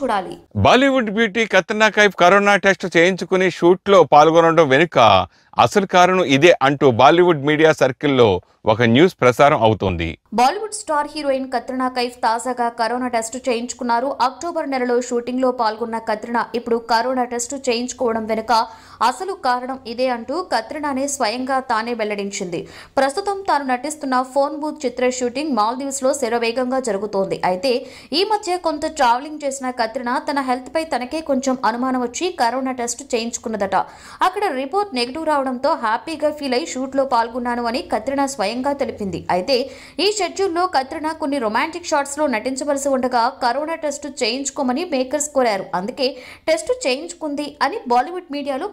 చూడాలి Bollywood beauty Katrina Kaif corona test చేయించుకుని shoot లో పాల్గొనడం వెనుక అసలు కారణం ఇదే అంటూ బాలీవుడ్ మీడియా సర్కిల్లో ఒక న్యూస్ ప్రసారం అవుతోంది Bollywood star heroine Katrina Kaif తాజాగా కరోనా టెస్ట్ చేయించుకున్నారు అక్టోబర్ నెలలో షూటింగ్ లో పాల్గొన్న కత్రినా ఇప్పుడు కరోనా టెస్ట్ చేయించుకోవడం వెనుక అసలు కారణం ఇదే అంటూ కత్రినానే స్వయంగా తానే వెల్లడించింది ప్రస్తుతం తాను నటిస్తున్న ఫోన్ బూత్ చిత్ర షూటింగ్ మాల్దీవ్స్ లో శరవేగంగా జరుగుతోంది అయితే ఈ మధ్య కొంత ట్రావెలింగ్ చేసిన కత్రినా తన హెల్త్ పై తనకే కొంచెం అనుమానం వచ్చి కరోనా టెస్ట్ చేయించుకున్నదట అక్కడ రిపోర్ట్ నెగిటివ్ రావడం రావడంతో హ్యాపీగా ఫీల్ అయి షూట్లో పాల్గొన్నాను అని కత్రినా స్వయంగా తెలిపింది అయితే ఈ షెడ్యూల్లో కత్రినా కొన్ని రొమాంటిక్ లో నటించవలసి ఉండగా కరోనా టెస్ట్ చేయించుకోమని మేకర్స్ కోరారు అందుకే టెస్ట్ చేయించుకుంది అని బాలీవుడ్ మీడియాలో